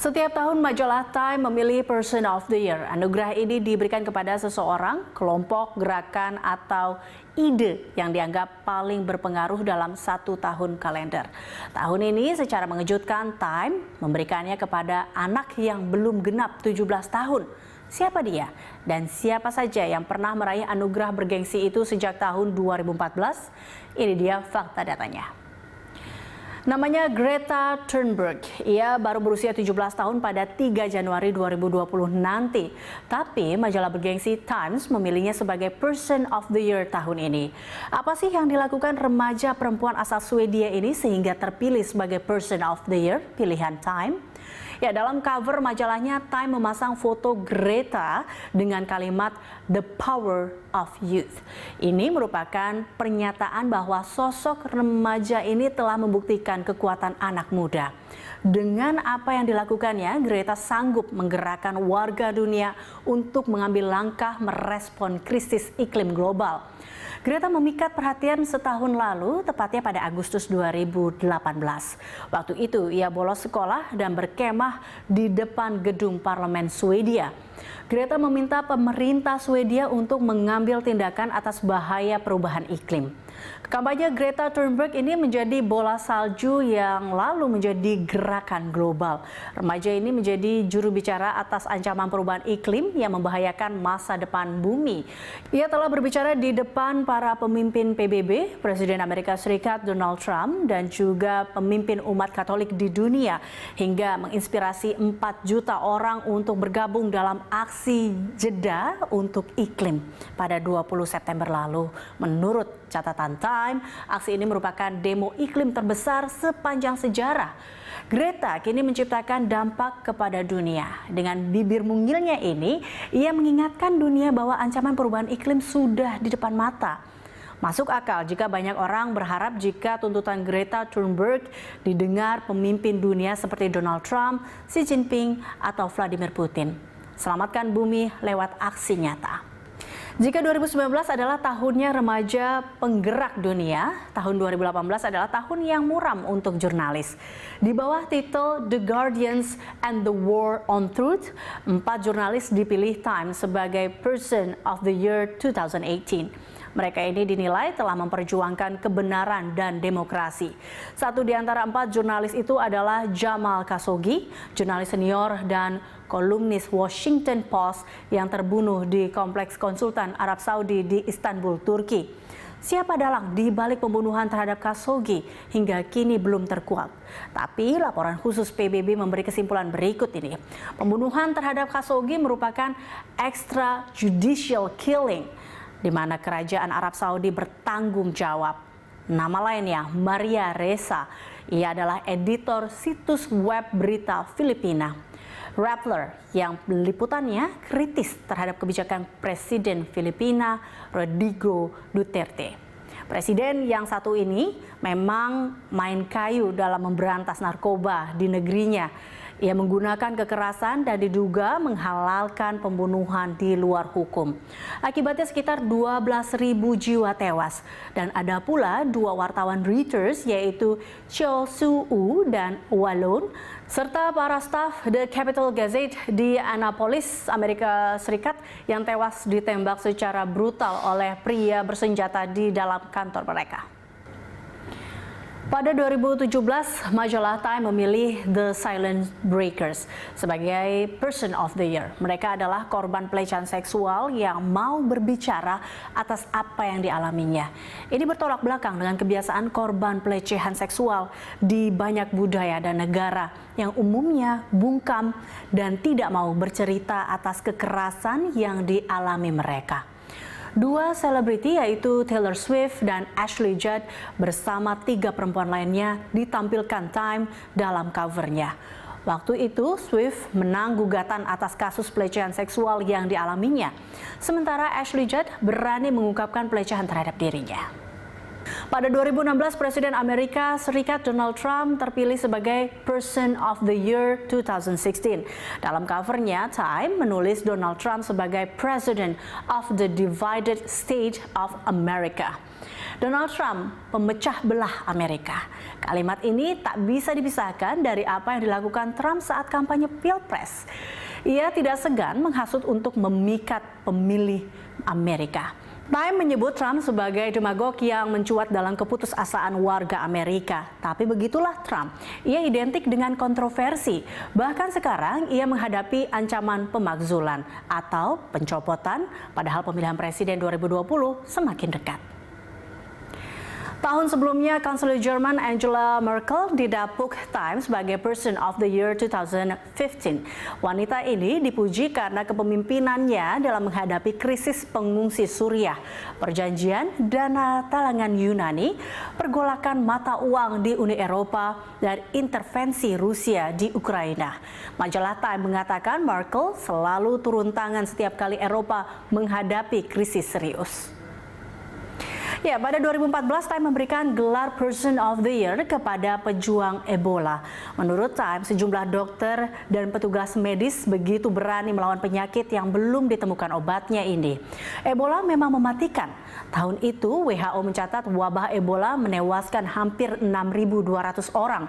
Setiap tahun majalah Time memilih Person of the Year. Anugerah ini diberikan kepada seseorang, kelompok, gerakan, atau ide yang dianggap paling berpengaruh dalam satu tahun kalender. Tahun ini secara mengejutkan Time memberikannya kepada anak yang belum genap 17 tahun. Siapa dia? Dan siapa saja yang pernah meraih anugerah bergengsi itu sejak tahun 2014? Ini dia fakta datanya. Namanya Greta Thunberg. Ia baru berusia 17 tahun pada 3 Januari 2020 nanti. Tapi majalah bergengsi Times memilihnya sebagai Person of the Year tahun ini. Apa sih yang dilakukan remaja perempuan asal Swedia ini sehingga terpilih sebagai Person of the Year pilihan Time? Ya, dalam cover majalahnya Time memasang foto Greta dengan kalimat The Power of Youth. Ini merupakan pernyataan bahwa sosok remaja ini telah membuktikan kekuatan anak muda. Dengan apa yang dilakukannya, Greta sanggup menggerakkan warga dunia untuk mengambil langkah merespon krisis iklim global. Greta memikat perhatian setahun lalu, tepatnya pada Agustus 2018. Waktu itu ia bolos sekolah dan berkemah di depan gedung parlemen Swedia. Greta meminta pemerintah Swedia untuk mengambil tindakan atas bahaya perubahan iklim. Kampanye Greta Thunberg ini menjadi bola salju yang lalu menjadi gerakan global. Remaja ini menjadi juru bicara atas ancaman perubahan iklim yang membahayakan masa depan bumi. Ia telah berbicara di depan para pemimpin PBB, Presiden Amerika Serikat Donald Trump, dan juga pemimpin umat Katolik di dunia, hingga menginspirasi 4 juta orang untuk bergabung dalam aksi aksi jeda untuk iklim pada 20 September lalu. Menurut catatan Time, aksi ini merupakan demo iklim terbesar sepanjang sejarah. Greta kini menciptakan dampak kepada dunia. Dengan bibir mungilnya ini, ia mengingatkan dunia bahwa ancaman perubahan iklim sudah di depan mata. Masuk akal jika banyak orang berharap jika tuntutan Greta Thunberg didengar pemimpin dunia seperti Donald Trump, Xi Jinping, atau Vladimir Putin. Selamatkan Bumi lewat aksi nyata. Jika 2019 adalah tahunnya remaja penggerak dunia, tahun 2018 adalah tahun yang muram untuk jurnalis. Di bawah titel The Guardians and the War on Truth, empat jurnalis dipilih Time sebagai Person of the Year 2018. Mereka ini dinilai telah memperjuangkan kebenaran dan demokrasi. Satu di antara empat jurnalis itu adalah Jamal Khashoggi, jurnalis senior dan kolumnis Washington Post yang terbunuh di Kompleks Konsultan Arab Saudi di Istanbul, Turki. Siapa dalang di balik pembunuhan terhadap Khashoggi hingga kini belum terkuat. Tapi laporan khusus PBB memberi kesimpulan berikut ini. Pembunuhan terhadap Khashoggi merupakan extrajudicial killing di mana kerajaan Arab Saudi bertanggung jawab. Nama lainnya Maria Reza. Ia adalah editor situs web berita Filipina. Rappler yang liputannya kritis terhadap kebijakan Presiden Filipina Rodrigo Duterte. Presiden yang satu ini memang main kayu dalam memberantas narkoba di negerinya. Ia menggunakan kekerasan dan diduga menghalalkan pembunuhan di luar hukum. Akibatnya sekitar 12.000 jiwa tewas. Dan ada pula dua wartawan Reuters yaitu Cho Su-u dan Walon serta para staf The Capital Gazette di Annapolis, Amerika Serikat yang tewas ditembak secara brutal oleh pria bersenjata di dalam kantor mereka. Pada 2017, majalah Time memilih The Silent Breakers sebagai Person of the Year. Mereka adalah korban pelecehan seksual yang mau berbicara atas apa yang dialaminya. Ini bertolak belakang dengan kebiasaan korban pelecehan seksual di banyak budaya dan negara yang umumnya bungkam dan tidak mau bercerita atas kekerasan yang dialami mereka. Dua selebriti yaitu Taylor Swift dan Ashley Judd bersama tiga perempuan lainnya ditampilkan Time dalam covernya. Waktu itu, Swift menang gugatan atas kasus pelecehan seksual yang dialaminya. Sementara Ashley Judd berani mengungkapkan pelecehan terhadap dirinya. Pada 2016, Presiden Amerika Serikat Donald Trump terpilih sebagai Person of the Year 2016. Dalam covernya, Time menulis Donald Trump sebagai President of the Divided State of America. Donald Trump pemecah belah Amerika. Kalimat ini tak bisa dipisahkan dari apa yang dilakukan Trump saat kampanye Pilpres. Ia tidak segan menghasut untuk memikat pemilih Amerika. Time menyebut Trump sebagai demagog yang mencuat dalam keputusasaan warga Amerika. Tapi begitulah Trump. Ia identik dengan kontroversi. Bahkan sekarang ia menghadapi ancaman pemakzulan atau pencopotan padahal pemilihan presiden 2020 semakin dekat. Tahun sebelumnya, Kanselir Jerman Angela Merkel didapuk Time sebagai Person of the Year 2015. Wanita ini dipuji karena kepemimpinannya dalam menghadapi krisis pengungsi Suriah, perjanjian dana talangan Yunani, pergolakan mata uang di Uni Eropa, dan intervensi Rusia di Ukraina. Majalah Time mengatakan Merkel selalu turun tangan setiap kali Eropa menghadapi krisis serius. Ya, pada 2014 Time memberikan gelar Person of the Year kepada pejuang Ebola. Menurut Time, sejumlah dokter dan petugas medis begitu berani melawan penyakit yang belum ditemukan obatnya ini. Ebola memang mematikan. Tahun itu WHO mencatat wabah Ebola menewaskan hampir 6.200 orang.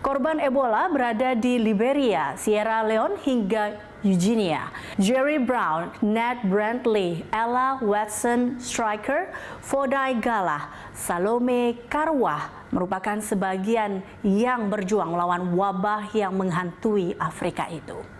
Korban Ebola berada di Liberia, Sierra Leone hingga Eugenia, Jerry Brown, Ned Brantley, Ella Watson Striker, Fodai Gala, Salome Karwa merupakan sebagian yang berjuang melawan wabah yang menghantui Afrika itu.